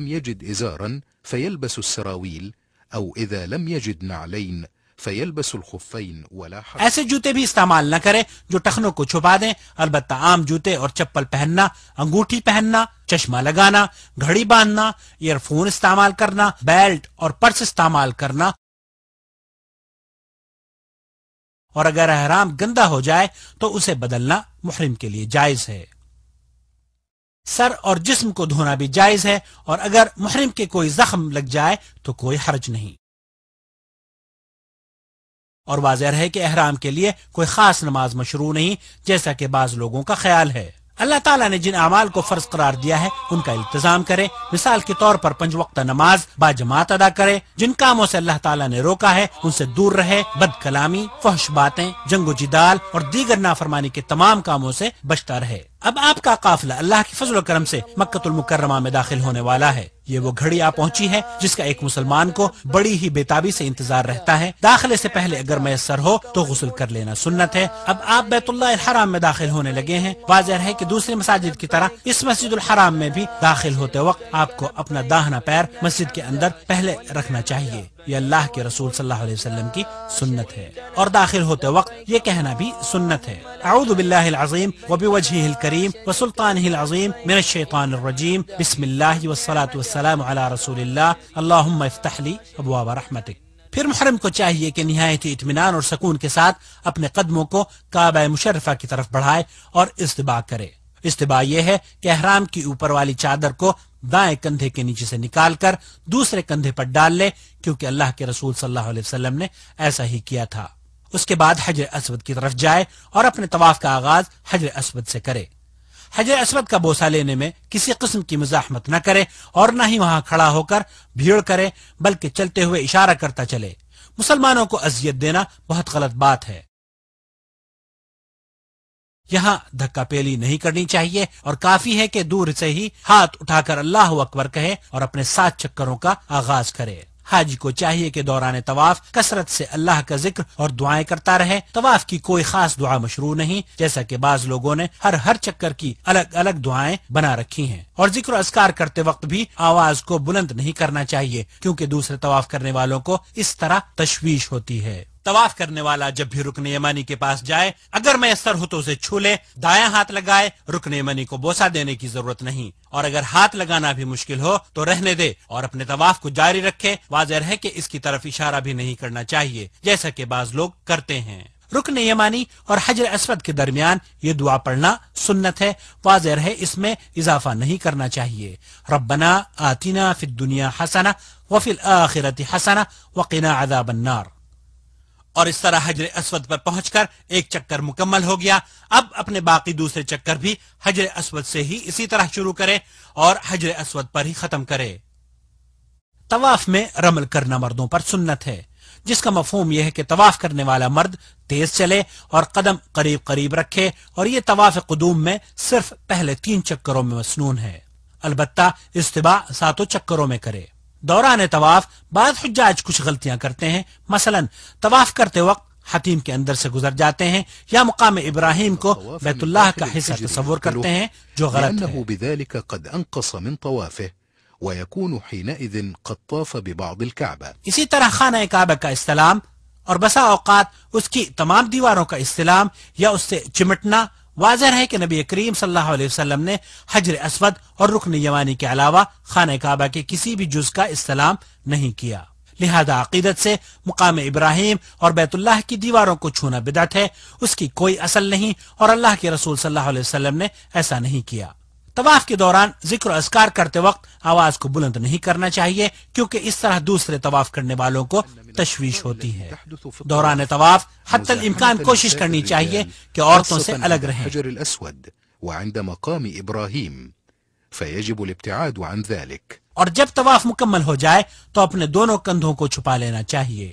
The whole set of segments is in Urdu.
لم لم يجد يجد إزارا فيلبس السراويل نعلين ولا ایسے جوتے بھی استعمال نہ کریں جو ٹخنوں کو چھپا دیں البتہ عام جوتے اور چپل پہننا انگوٹھی پہننا چشمہ لگانا گھڑی باندھنا ایئر فون استعمال کرنا بیلٹ اور پرس استعمال کرنا اور اگر احرام گندا ہو جائے تو اسے بدلنا محرم کے لیے جائز ہے سر اور جسم کو دھونا بھی جائز ہے اور اگر محرم کے کوئی زخم لگ جائے تو کوئی حرج نہیں اور واضح ہے کہ احرام کے لیے کوئی خاص نماز مشروع نہیں جیسا کہ بعض لوگوں کا خیال ہے اللہ تعالیٰ نے جن اعمال کو فرض قرار دیا ہے ان کا التظام کرے مثال کے طور پر پنج وقتہ نماز با جماعت ادا کرے جن کاموں سے اللہ تعالیٰ نے روکا ہے ان سے دور رہے بد کلامی فحش باتیں جنگ و جدال اور دیگر نافرمانی کے تمام کاموں سے بچتا رہے اب آپ کا قافلہ اللہ کی فضل و کرم سے مکت المکرمہ میں داخل ہونے والا ہے یہ وہ گھڑی آ پہنچی ہے جس کا ایک مسلمان کو بڑی ہی بےتابی سے انتظار رہتا ہے داخلے سے پہلے اگر میسر ہو تو غسل کر لینا سنت ہے اب آپ بیت اللہ الحرام میں داخل ہونے لگے ہیں واضح ہے کہ دوسری مساجد کی طرح اس مسجد الحرام میں بھی داخل ہوتے وقت آپ کو اپنا داہنا پیر مسجد کے اندر پہلے رکھنا چاہیے یہ اللہ کے رسول صلی اللہ علیہ وسلم کی سنت ہے اور داخل ہوتے وقت یہ کہنا بھی سنت ہے اعوذ باللہ العظیم العظیم من الشیطان الرجیم بسم اللہ والصلاة والسلام علی رسول اللہ اللہم افتح لی ابواب رحمتک پھر محرم کو چاہیے کہ نہایت اطمینان اور سکون کے ساتھ اپنے قدموں کو کعبہ مشرفہ کی طرف بڑھائے اور استباع کرے استباع یہ ہے کہ احرام کی اوپر والی چادر کو دائیں کندھے کے نیچے سے نکال کر دوسرے کندھے پر ڈال لے کیونکہ اللہ کے رسول صلی اللہ علیہ وسلم نے ایسا ہی کیا تھا اس کے بعد حجر اسود کی طرف جائے اور اپنے طواف کا آغاز حجر اسود سے کرے حجر اسود کا بوسہ لینے میں کسی قسم کی مزاحمت نہ کرے اور نہ ہی وہاں کھڑا ہو کر بھیڑ کرے بلکہ چلتے ہوئے اشارہ کرتا چلے مسلمانوں کو اذیت دینا بہت غلط بات ہے یہاں دھکا پیلی نہیں کرنی چاہیے اور کافی ہے کہ دور سے ہی ہاتھ اٹھا کر اللہ اکبر کہے اور اپنے سات چکروں کا آغاز کرے حاجی کو چاہیے کہ دوران طواف کثرت سے اللہ کا ذکر اور دعائیں کرتا رہے طواف کی کوئی خاص دعا مشروع نہیں جیسا کہ بعض لوگوں نے ہر ہر چکر کی الگ الگ دعائیں بنا رکھی ہیں اور ذکر و اسکار کرتے وقت بھی آواز کو بلند نہیں کرنا چاہیے کیونکہ دوسرے طواف کرنے والوں کو اس طرح تشویش ہوتی ہے طواف کرنے والا جب بھی رکن یمانی کے پاس جائے اگر میں سر تو اسے چھو لے دایا ہاتھ لگائے رکن یمانی کو بوسا دینے کی ضرورت نہیں اور اگر ہاتھ لگانا بھی مشکل ہو تو رہنے دے اور اپنے طواف کو جاری رکھے واضح ہے کہ اس کی طرف اشارہ بھی نہیں کرنا چاہیے جیسا کہ بعض لوگ کرتے ہیں رکن یمانی اور حجر اسود کے درمیان یہ دعا پڑھنا سنت ہے واضح ہے اس میں اضافہ نہیں کرنا چاہیے ربنا آتینا فی الدنیا حسنا وفی الآخرت حسنا وقنا عذاب النار اور اس طرح حجر اسود پر پہنچ کر ایک چکر مکمل ہو گیا اب اپنے باقی دوسرے چکر بھی حجر اسود سے ہی اسی طرح شروع کرے اور حجر اسود پر ہی ختم کرے طواف میں رمل کرنا مردوں پر سنت ہے جس کا مفہوم یہ ہے کہ طواف کرنے والا مرد تیز چلے اور قدم قریب قریب رکھے اور یہ طواف قدوم میں صرف پہلے تین چکروں میں مصنون ہے البتہ استباع ساتوں چکروں میں کرے दौरान तवाफ बाद हजाज कुछ गलतियां करते हैं मसलन तवाफ करते वक्त हतीम के अंदर से गुजर जाते हैं या मुकाम इब्राहिम को बैतुल्लाह का हिस्सा तस्वर करते हैं जो गलत है ويكون حينئذ قد طاف ببعض الكعبة इसी तरह खाना काबा का इस्लाम और बसा औकात उसकी तमाम दीवारों का इस्लाम या उससे चिमटना واضح ہے کہ نبی کریم صلی اللہ علیہ وسلم نے حجر اسود اور رکن یوانی کے علاوہ خانہ کعبہ کے کسی بھی جز کا استعلام نہیں کیا لہذا عقیدت سے مقام ابراہیم اور بیت اللہ کی دیواروں کو چھونا بدعت ہے اس کی کوئی اصل نہیں اور اللہ کے رسول صلی اللہ علیہ وسلم نے ایسا نہیں کیا طواف کے دوران ذکر و اذکار کرتے وقت آواز کو بلند نہیں کرنا چاہیے کیونکہ اس طرح دوسرے طواف کرنے والوں کو تشویش ہوتی ہے دوران طواف حتی الامکان کوشش کرنی چاہیے کہ عورتوں سے الگ رہیں وعند مقام ابراہیم الابتعاد عن ذلک اور جب طواف مکمل ہو جائے تو اپنے دونوں کندھوں کو چھپا لینا چاہیے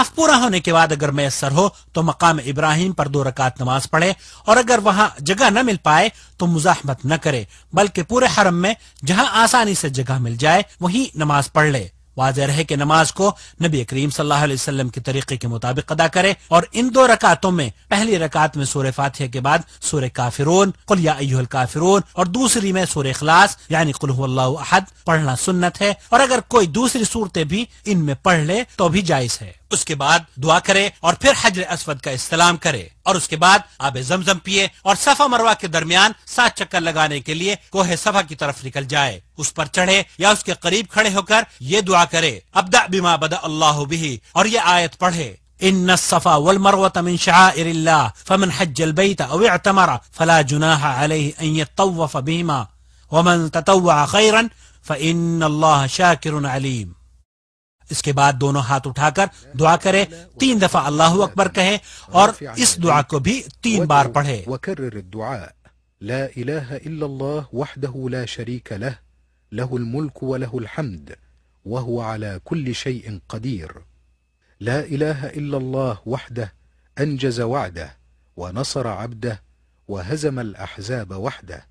طواف پورا ہونے کے بعد اگر میسر ہو تو مقام ابراہیم پر دو رکعت نماز پڑھے اور اگر وہاں جگہ نہ مل پائے تو مزاحمت نہ کرے بلکہ پورے حرم میں جہاں آسانی سے جگہ مل جائے وہیں نماز پڑھ لے واضح رہے کہ نماز کو نبی کریم صلی اللہ علیہ وسلم کے طریقے کے مطابق ادا کرے اور ان دو رکعتوں میں پہلی رکعت میں سورہ فاتحہ کے بعد سورہ کافرون قل یا ایوہ الکافرون اور دوسری میں سورہ اخلاص یعنی قل هو اللہ احد پڑھنا سنت ہے اور اگر کوئی دوسری صورتیں بھی ان میں پڑھ لے تو بھی جائز ہے اس کے بعد دعا کرے اور پھر حجر اسود کا استلام کرے اور اس کے بعد آب زمزم پیے اور صفا مروا کے درمیان سات چکر لگانے کے لیے کوہ صفا کی طرف نکل جائے اس پر چڑھے یا اس کے قریب کھڑے ہو کر یہ دعا کرے ابدا بما بدا اللہ بھی اور یہ آیت پڑھے ان الصفا من شعائر فمن حج البيت او اعتمر فلا جناح عليه ان يتطوف بهما ومن تطوع خيرا فان الله شاكر عليم اس کے بعد دونوں ہاتھ اٹھا کر دعا کرے تین دفعہ اللہ اکبر کہے اور اس دعا کو بھی تین بار پڑھے وکرر الدعاء لا الہ الا اللہ وحده لا شریک له له الملك وله الحمد وهو على كل شيء قدير لا إله إلا الله وحده أنجز وعده ونصر عبده وهزم الأحزاب وحده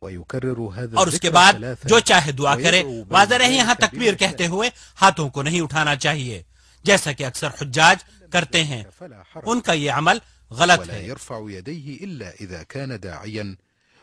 ويكرر هذا اور اس کے بعد جو چاہے دعا کرے واضح رہے یہاں تکبیر کہتے ہوئے ہاتھوں کو نہیں اٹھانا چاہیے جیسا کہ اکثر حجاج کرتے ہیں ان کا یہ عمل غلط ہے يرفع يديه الا اذا كان داعيا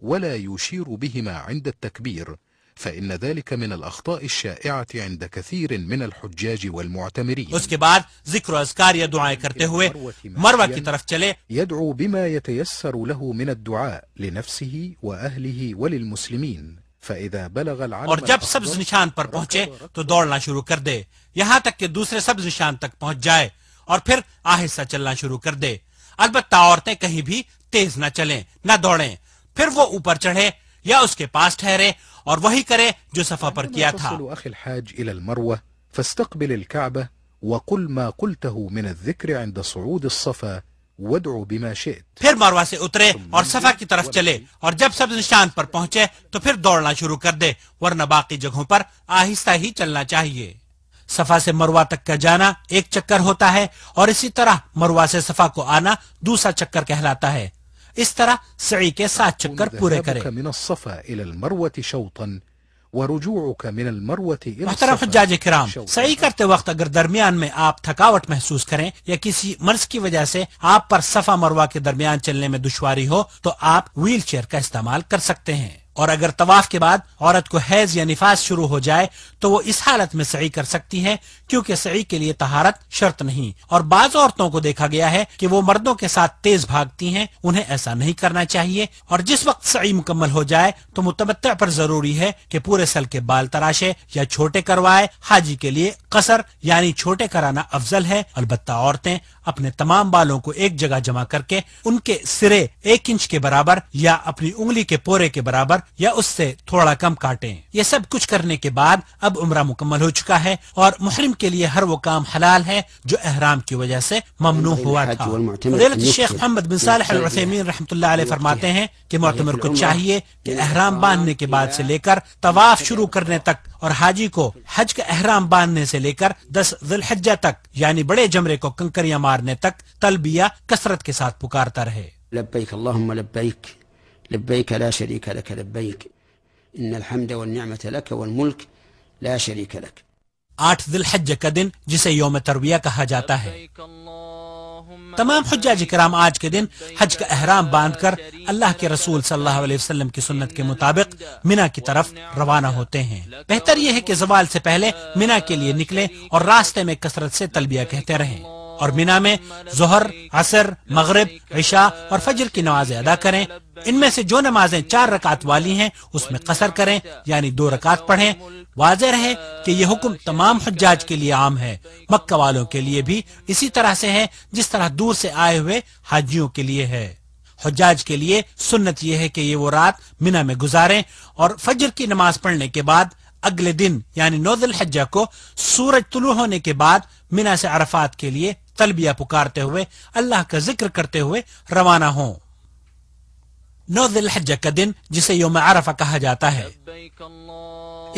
ولا يشير بهما عند التكبير فإن ذلك من الأخطاء الشائعة عند كثير من الحجاج والمعتمرين اس کے بعد ذکر و یا دعائیں کرتے ہوئے مروہ کی طرف چلے يدعو بما يتيسر له من الدعاء لنفسه وأهله وللمسلمين فإذا بلغ العلم اور جب سبز نشان پر پہنچے تو دوڑنا شروع کر دے یہاں تک کہ دوسرے سبز نشان تک پہنچ جائے اور پھر آہستہ چلنا شروع کر دے البتہ عورتیں کہیں بھی تیز نہ چلیں نہ دوڑیں پھر وہ اوپر چڑھے یا اس کے پاس ٹھہرے اور وہی کرے جو صفا پر کیا تھا الحاج الى المروه فاستقبل الكعبه وقل ما قلته من الذكر عند صعود الصفا بما شئت پھر مروہ سے اترے اور صفا کی طرف چلے اور جب سب نشان پر پہنچے تو پھر دوڑنا شروع کر دے ورنہ باقی جگہوں پر آہستہ ہی چلنا چاہیے صفا سے مروا تک کا جانا ایک چکر ہوتا ہے اور اسی طرح مروا سے صفا کو آنا دوسرا چکر کہلاتا ہے اس طرح سعی کے ساتھ چکر پورے کرے محترم حجاج کرام سعی کرتے وقت اگر درمیان میں آپ تھکاوٹ محسوس کریں یا کسی مرض کی وجہ سے آپ پر صفا مروہ کے درمیان چلنے میں دشواری ہو تو آپ ویل چیئر کا استعمال کر سکتے ہیں اور اگر طواف کے بعد عورت کو حیض یا نفاس شروع ہو جائے تو وہ اس حالت میں سعی کر سکتی ہے کیونکہ سعی کے لیے طہارت شرط نہیں اور بعض عورتوں کو دیکھا گیا ہے کہ وہ مردوں کے ساتھ تیز بھاگتی ہیں انہیں ایسا نہیں کرنا چاہیے اور جس وقت سعی مکمل ہو جائے تو متمتع پر ضروری ہے کہ پورے سل کے بال تراشے یا چھوٹے کروائے حاجی کے لیے قصر یعنی چھوٹے کرانا افضل ہے البتہ عورتیں اپنے تمام بالوں کو ایک جگہ جمع کر کے ان کے سرے ایک انچ کے برابر یا اپنی انگلی کے پورے کے برابر یا اس سے تھوڑا کم کاٹیں یہ سب کچھ کرنے کے بعد اب عمرہ مکمل ہو چکا ہے اور محرم کے لیے ہر وہ کام حلال ہے جو احرام کی وجہ سے ممنوع ہوا تھا شیخ محمد بن صالح رحمت اللہ علیہ فرماتے ہیں کہ معتمر کو چاہیے کہ احرام باندھنے کے بعد سے لے کر طواف شروع کرنے تک اور حاجی کو حج کا احرام باندھنے سے لے کر دس تک یعنی بڑے جمرے کو کنکریاں مار تک تلبیہ کسرت کے ساتھ پکارتا رہے لبیک لبیک لبیک لبیک اللہم لا لا شریک شریک ان الحمد والنعمت والملک آٹھ ذل حج کا دن جسے یوم ترویہ کہا جاتا ہے تمام حجاج کرام آج کے دن حج کا احرام باندھ کر اللہ کے رسول صلی اللہ علیہ وسلم کی سنت کے مطابق منا کی طرف روانہ ہوتے ہیں بہتر یہ ہے کہ زوال سے پہلے منا کے لیے نکلیں اور راستے میں کسرت سے تلبیہ کہتے رہیں اور مینا میں ظہر عصر مغرب عشاء اور فجر کی نمازیں ادا کریں ان میں سے جو نمازیں چار رکعت والی ہیں اس میں قصر کریں یعنی دو رکعت پڑھیں واضح رہے کہ یہ حکم تمام حجاج کے لیے عام ہے مکہ والوں کے لیے بھی اسی طرح سے ہے جس طرح دور سے آئے ہوئے حاجیوں کے لیے ہے حجاج کے لیے سنت یہ ہے کہ یہ وہ رات مینا میں گزاریں اور فجر کی نماز پڑھنے کے بعد اگلے دن یعنی نوز الحجہ کو سورج طلوع ہونے کے بعد مینا سے عرفات کے لیے تلبیہ پکارتے ہوئے اللہ کا ذکر کرتے ہوئے روانہ ہوں نو الحجہ کا دن جسے یوم عرفہ کہا جاتا ہے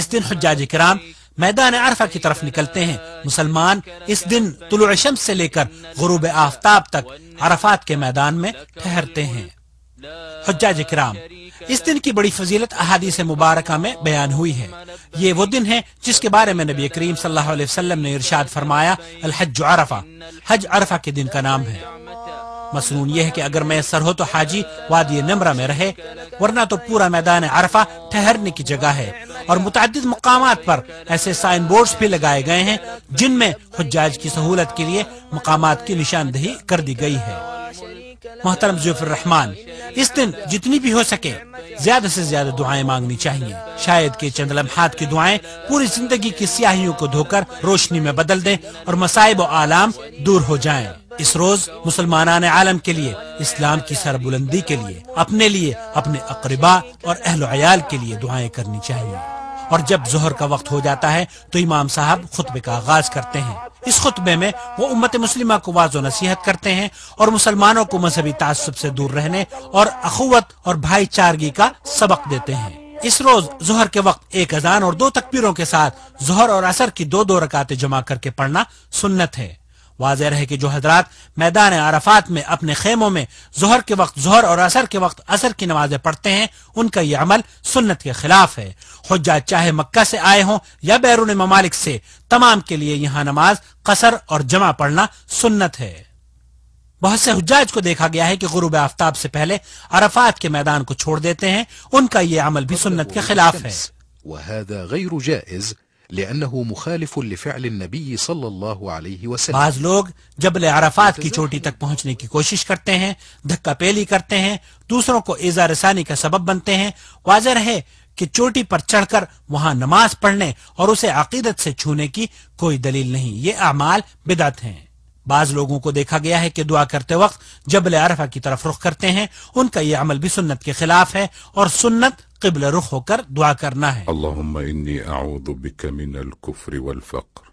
اس دن حجاج کرام میدان عرفہ کی طرف نکلتے ہیں مسلمان اس دن طلوع شمس سے لے کر غروب آفتاب تک عرفات کے میدان میں ٹھہرتے ہیں حجاج کرام اس دن کی بڑی فضیلت احادیث مبارکہ میں بیان ہوئی ہے یہ وہ دن ہے جس کے بارے میں نبی کریم صلی اللہ علیہ وسلم نے ارشاد فرمایا الحج عرفہ حج عرفہ کے دن کا نام ہے مصنون یہ ہے کہ اگر میں سر ہو تو حاجی وادی نمرہ میں رہے ورنہ تو پورا میدان عرفہ ٹھہرنے کی جگہ ہے اور متعدد مقامات پر ایسے سائن بورڈز بھی لگائے گئے ہیں جن میں حجاج کی سہولت کے لیے مقامات کی نشاندہی کر دی گئی ہے محترم ظفر الرحمان اس دن جتنی بھی ہو سکے زیادہ سے زیادہ دعائیں مانگنی چاہیے شاید کہ چند لمحات کی دعائیں پوری زندگی کی سیاہیوں کو دھو کر روشنی میں بدل دیں اور مسائب و عالم دور ہو جائیں اس روز مسلمانان عالم کے لیے اسلام کی سربلندی کے لیے اپنے لیے اپنے اقربا اور اہل و عیال کے لیے دعائیں کرنی چاہیے اور جب زہر کا وقت ہو جاتا ہے تو امام صاحب خطبے کا آغاز کرتے ہیں اس خطبے میں وہ امت مسلمہ کو واضح و نصیحت کرتے ہیں اور مسلمانوں کو مذہبی تعصب سے دور رہنے اور اخوت اور بھائی چارگی کا سبق دیتے ہیں اس روز ظہر کے وقت ایک اذان اور دو تکبیروں کے ساتھ ظہر اور اثر کی دو دو رکاتے جمع کر کے پڑھنا سنت ہے واضح رہے کہ جو حضرات میدان عرفات میں اپنے خیموں میں ظہر کے وقت ظہر اور اثر کے وقت اثر کی نمازیں پڑھتے ہیں ان کا یہ عمل سنت کے خلاف ہے خجائج چاہے مکہ سے آئے ہوں یا بیرون ممالک سے تمام کے لیے یہاں نماز قصر اور جمع پڑھنا سنت ہے بہت سے حجاج کو دیکھا گیا ہے کہ غروب آفتاب سے پہلے عرفات کے میدان کو چھوڑ دیتے ہیں ان کا یہ عمل بھی سنت کے خلاف ہے لأنه مخالف لفعل النبي وسلم بعض لوگ جبل عرفات کی چوٹی تک پہنچنے کی کوشش کرتے ہیں دھکا پیلی کرتے ہیں دوسروں کو اظہار رسانی کا سبب بنتے ہیں واضح ہے کہ چوٹی پر چڑھ کر وہاں نماز پڑھنے اور اسے عقیدت سے چھونے کی کوئی دلیل نہیں یہ اعمال بدعت ہیں بعض لوگوں کو دیکھا گیا ہے کہ دعا کرتے وقت جبل عرفہ کی طرف رخ کرتے ہیں ان کا یہ عمل بھی سنت کے خلاف ہے اور سنت قبل رخ ہو کر دعا کرنا ہے اللهم انی اعوذ بک من الكفر والفقر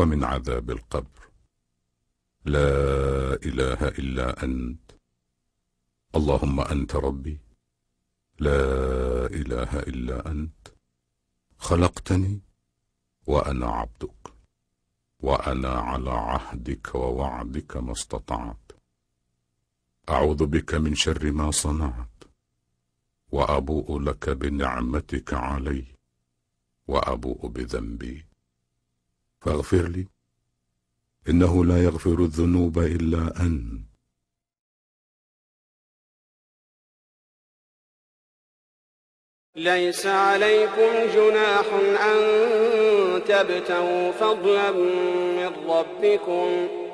ومن عذاب القبر لا اله الا انت اللهم انت ربی لا اله الا انت خلقتنی وانا عبدك وأنا على عهدك ووعدك ما استطعت أعوذ بك من شر ما صنعت وأبوء لك بنعمتك علي وأبوء بذنبي فاغفر لي إنه لا يغفر الذنوب إلا أنت ليس عليكم جناح أن تبتغوا فضلا من ربكم